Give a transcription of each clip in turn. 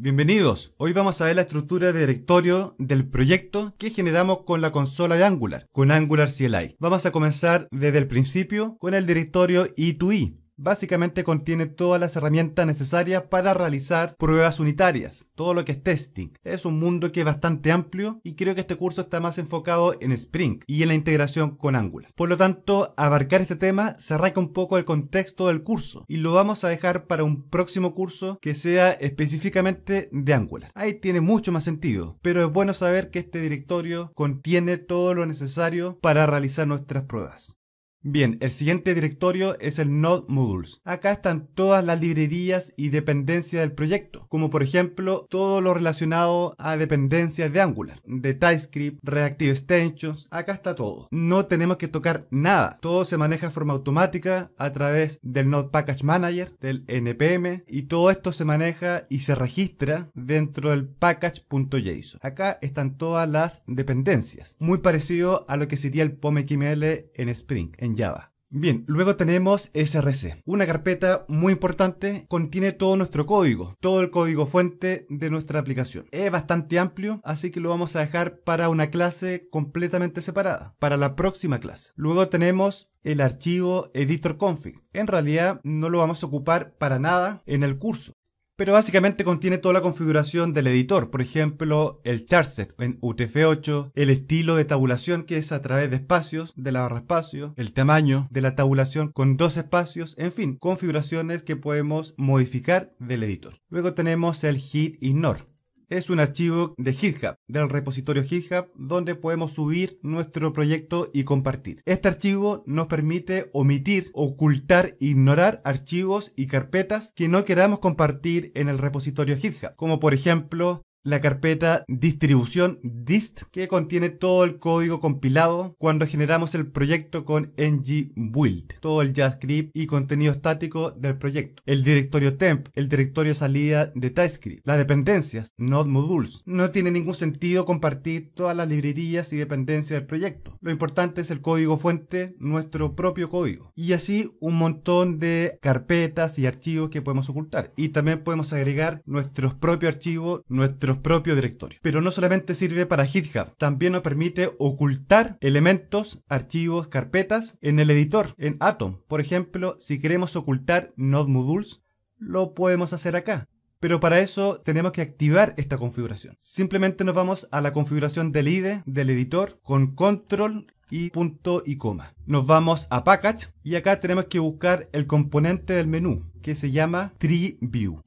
Bienvenidos, hoy vamos a ver la estructura de directorio del proyecto que generamos con la consola de Angular, con Angular CLI. Vamos a comenzar desde el principio con el directorio e 2 i básicamente contiene todas las herramientas necesarias para realizar pruebas unitarias, todo lo que es testing. Es un mundo que es bastante amplio y creo que este curso está más enfocado en Spring y en la integración con Angular. Por lo tanto, abarcar este tema se arranca un poco el contexto del curso y lo vamos a dejar para un próximo curso que sea específicamente de Angular. Ahí tiene mucho más sentido, pero es bueno saber que este directorio contiene todo lo necesario para realizar nuestras pruebas. Bien, el siguiente directorio es el Node modules. Acá están todas las librerías y dependencias del proyecto, como por ejemplo todo lo relacionado a dependencias de Angular, de TypeScript, Reactive Extensions, acá está todo. No tenemos que tocar nada, todo se maneja de forma automática a través del Node Package Manager, del NPM, y todo esto se maneja y se registra dentro del package.json. Acá están todas las dependencias, muy parecido a lo que sería el POM XML en Spring. Java. Bien, luego tenemos src, una carpeta muy importante, contiene todo nuestro código, todo el código fuente de nuestra aplicación. Es bastante amplio, así que lo vamos a dejar para una clase completamente separada, para la próxima clase. Luego tenemos el archivo editor config. En realidad no lo vamos a ocupar para nada en el curso, pero básicamente contiene toda la configuración del editor, por ejemplo, el charset en UTF-8, el estilo de tabulación que es a través de espacios, de la barra espacio, el tamaño de la tabulación con dos espacios, en fin, configuraciones que podemos modificar del editor. Luego tenemos el hit ignore es un archivo de GitHub, del repositorio GitHub, donde podemos subir nuestro proyecto y compartir. Este archivo nos permite omitir, ocultar, ignorar archivos y carpetas que no queramos compartir en el repositorio GitHub, como por ejemplo la carpeta distribución dist que contiene todo el código compilado cuando generamos el proyecto con ng-build, todo el JavaScript y contenido estático del proyecto, el directorio temp, el directorio salida de TypeScript, las dependencias, node modules. No tiene ningún sentido compartir todas las librerías y dependencias del proyecto. Lo importante es el código fuente, nuestro propio código. Y así un montón de carpetas y archivos que podemos ocultar. Y también podemos agregar nuestros propios archivos, nuestros propio directorio. Pero no solamente sirve para GitHub, también nos permite ocultar elementos, archivos, carpetas en el editor, en Atom. Por ejemplo, si queremos ocultar Node Modules, lo podemos hacer acá. Pero para eso tenemos que activar esta configuración. Simplemente nos vamos a la configuración del IDE del editor con control y punto y coma. Nos vamos a package y acá tenemos que buscar el componente del menú que se llama tree view.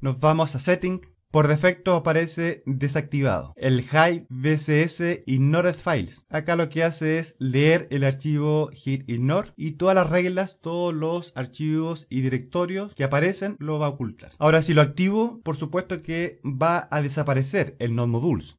Nos vamos a setting, por defecto aparece desactivado. El High VCS Ignored Files. Acá lo que hace es leer el archivo hit ignore y todas las reglas, todos los archivos y directorios que aparecen lo va a ocultar. Ahora si lo activo, por supuesto que va a desaparecer el node modules.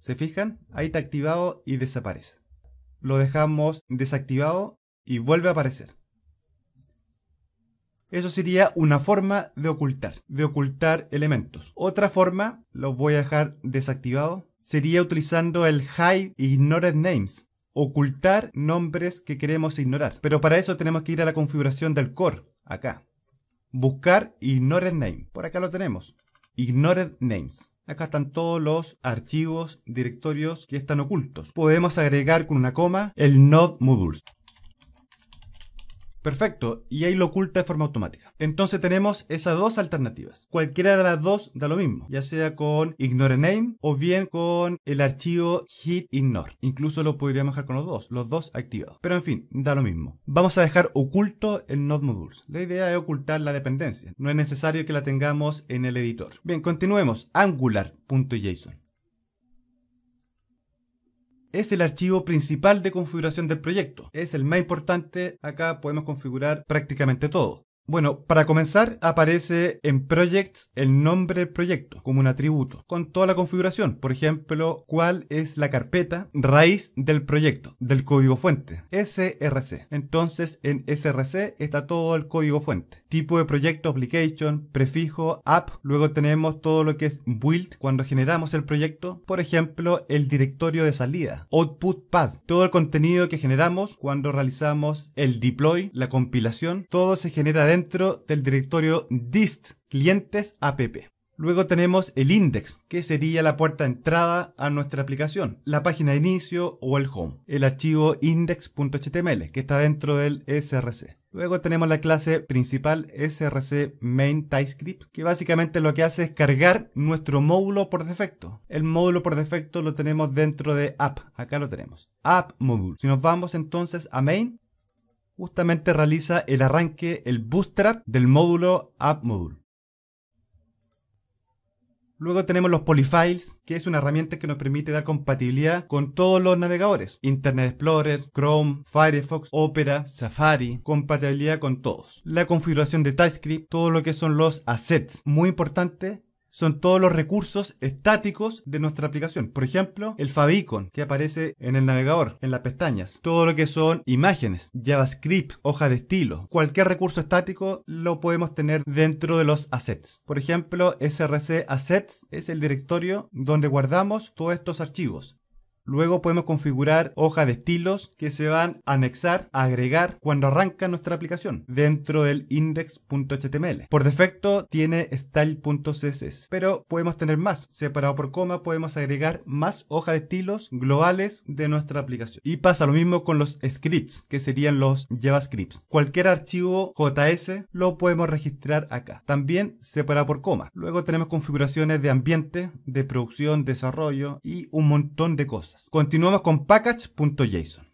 ¿Se fijan? Ahí está activado y desaparece. Lo dejamos desactivado y vuelve a aparecer. Eso sería una forma de ocultar, de ocultar elementos. Otra forma, lo voy a dejar desactivado, sería utilizando el hide ignored names, ocultar nombres que queremos ignorar. Pero para eso tenemos que ir a la configuración del core, acá. Buscar ignored name, por acá lo tenemos. Ignored names. Acá están todos los archivos, directorios que están ocultos. Podemos agregar con una coma el node Perfecto, y ahí lo oculta de forma automática. Entonces tenemos esas dos alternativas. Cualquiera de las dos da lo mismo, ya sea con ignore name o bien con el archivo hit ignore. Incluso lo podríamos dejar con los dos, los dos activados. Pero en fin, da lo mismo. Vamos a dejar oculto el node modules. La idea es ocultar la dependencia. No es necesario que la tengamos en el editor. Bien, continuemos. Angular.json es el archivo principal de configuración del proyecto. Es el más importante, acá podemos configurar prácticamente todo. Bueno, para comenzar aparece en Projects el nombre del proyecto como un atributo, con toda la configuración, por ejemplo, cuál es la carpeta raíz del proyecto, del código fuente, SRC. Entonces en SRC está todo el código fuente, tipo de proyecto, application, prefijo, app, luego tenemos todo lo que es build cuando generamos el proyecto, por ejemplo, el directorio de salida, output path, todo el contenido que generamos cuando realizamos el deploy, la compilación, todo se genera dentro dentro del directorio dist clientes app. Luego tenemos el index, que sería la puerta de entrada a nuestra aplicación, la página de inicio o el home, el archivo index.html, que está dentro del src. Luego tenemos la clase principal src main TypeScript, que básicamente lo que hace es cargar nuestro módulo por defecto. El módulo por defecto lo tenemos dentro de app, acá lo tenemos, app module. Si nos vamos entonces a main, justamente realiza el arranque, el bootstrap del módulo AppModule. Luego tenemos los Polyfiles, que es una herramienta que nos permite dar compatibilidad con todos los navegadores. Internet Explorer, Chrome, Firefox, Opera, Safari, compatibilidad con todos. La configuración de TypeScript, todo lo que son los assets. Muy importante, son todos los recursos estáticos de nuestra aplicación. Por ejemplo, el favicon que aparece en el navegador, en las pestañas. Todo lo que son imágenes, JavaScript, hoja de estilo. Cualquier recurso estático lo podemos tener dentro de los assets. Por ejemplo, src assets es el directorio donde guardamos todos estos archivos. Luego podemos configurar hojas de estilos que se van a anexar, agregar cuando arranca nuestra aplicación dentro del index.html. Por defecto tiene style.css, pero podemos tener más. Separado por coma podemos agregar más hojas de estilos globales de nuestra aplicación. Y pasa lo mismo con los scripts, que serían los JavaScripts. Cualquier archivo JS lo podemos registrar acá. También separado por coma. Luego tenemos configuraciones de ambiente, de producción, desarrollo y un montón de cosas. Continuamos con package.json.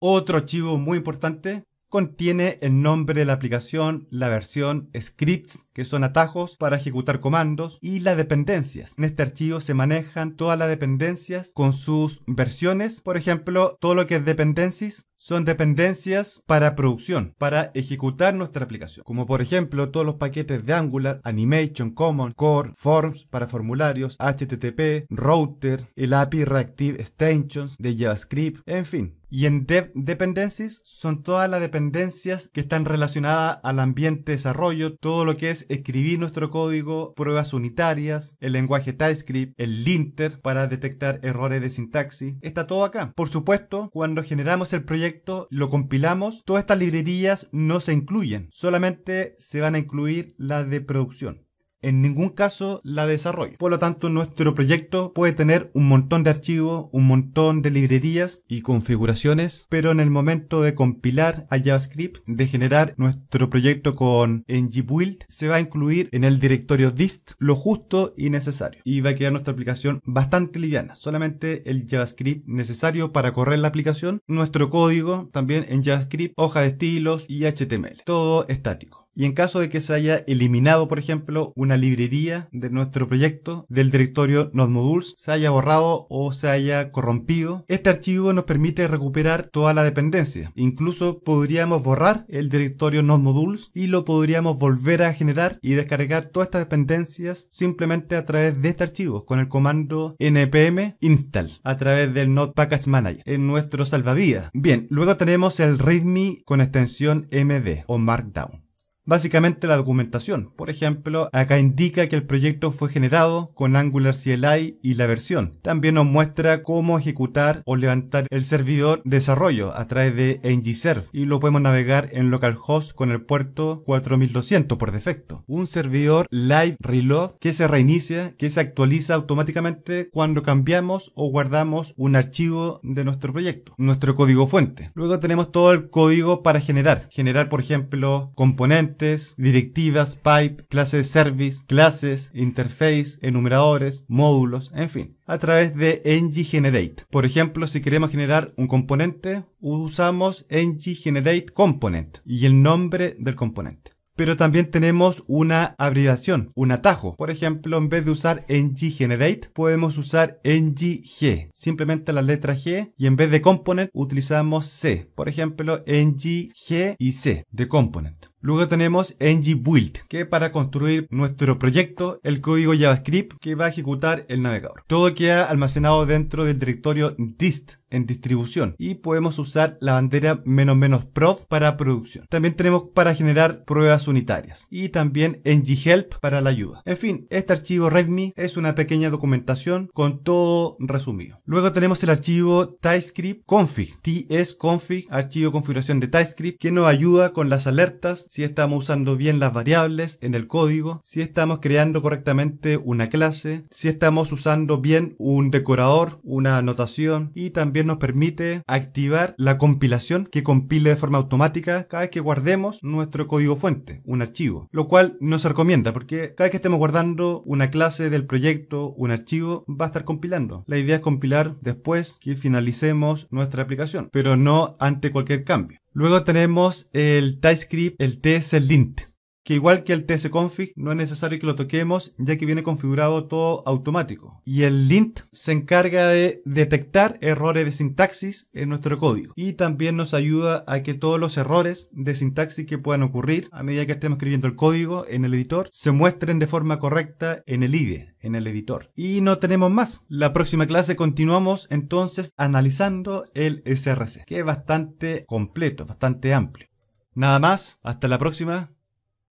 Otro archivo muy importante contiene el nombre de la aplicación, la versión, scripts, que son atajos para ejecutar comandos, y las dependencias. En este archivo se manejan todas las dependencias con sus versiones, por ejemplo, todo lo que es dependencies son dependencias para producción, para ejecutar nuestra aplicación. Como por ejemplo todos los paquetes de Angular, Animation, Common, Core, Forms para formularios, HTTP, Router, el API Reactive Extensions de JavaScript, en fin. Y en Dev Dependencies son todas las dependencias que están relacionadas al ambiente de desarrollo, todo lo que es escribir nuestro código, pruebas unitarias, el lenguaje TypeScript, el linter para detectar errores de sintaxis. Está todo acá. Por supuesto, cuando generamos el proyecto lo compilamos, todas estas librerías no se incluyen, solamente se van a incluir las de producción en ningún caso la desarrollo. Por lo tanto, nuestro proyecto puede tener un montón de archivos, un montón de librerías y configuraciones, pero en el momento de compilar a JavaScript, de generar nuestro proyecto con ng-build, se va a incluir en el directorio dist lo justo y necesario. Y va a quedar nuestra aplicación bastante liviana, solamente el JavaScript necesario para correr la aplicación, nuestro código también en JavaScript, hoja de estilos y HTML, todo estático. Y en caso de que se haya eliminado, por ejemplo, una librería de nuestro proyecto del directorio NodeModules, se haya borrado o se haya corrompido, este archivo nos permite recuperar toda la dependencia. Incluso podríamos borrar el directorio NodeModules y lo podríamos volver a generar y descargar todas estas dependencias simplemente a través de este archivo con el comando npm install a través del Node Package Manager en nuestro salvavidas. Bien, luego tenemos el readme con extensión md o markdown. Básicamente la documentación. Por ejemplo, acá indica que el proyecto fue generado con Angular CLI y la versión. También nos muestra cómo ejecutar o levantar el servidor desarrollo a través de ngServe. y lo podemos navegar en localhost con el puerto 4200 por defecto. Un servidor live reload que se reinicia, que se actualiza automáticamente cuando cambiamos o guardamos un archivo de nuestro proyecto, nuestro código fuente. Luego tenemos todo el código para generar, generar por ejemplo componentes directivas, pipe, clase de service, clases, interface, enumeradores, módulos, en fin, a través de ng-generate. Por ejemplo, si queremos generar un componente, usamos ng-generate component y el nombre del componente. Pero también tenemos una abreviación, un atajo. Por ejemplo, en vez de usar ng-generate, podemos usar ng-g. Simplemente la letra g y en vez de component utilizamos c. Por ejemplo, ng-g y c de component. Luego tenemos ng-build, que para construir nuestro proyecto, el código JavaScript que va a ejecutar el navegador. Todo queda almacenado dentro del directorio dist en distribución y podemos usar la bandera menos menos prod para producción. También tenemos para generar pruebas unitarias y también ng-help para la ayuda. En fin, este archivo readme es una pequeña documentación con todo resumido. Luego tenemos el archivo TypeScript config, tsconfig, archivo de configuración de TypeScript que nos ayuda con las alertas si estamos usando bien las variables en el código, si estamos creando correctamente una clase, si estamos usando bien un decorador, una anotación y también nos permite activar la compilación que compile de forma automática cada vez que guardemos nuestro código fuente, un archivo, lo cual no se recomienda porque cada vez que estemos guardando una clase del proyecto, un archivo, va a estar compilando. La idea es compilar después que finalicemos nuestra aplicación, pero no ante cualquier cambio. Luego tenemos el TypeScript, el TSLint que igual que el tsconfig no es necesario que lo toquemos ya que viene configurado todo automático. Y el lint se encarga de detectar errores de sintaxis en nuestro código y también nos ayuda a que todos los errores de sintaxis que puedan ocurrir a medida que estemos escribiendo el código en el editor se muestren de forma correcta en el IDE, en el editor. Y no tenemos más. La próxima clase continuamos entonces analizando el SRC, que es bastante completo, bastante amplio. Nada más, hasta la próxima.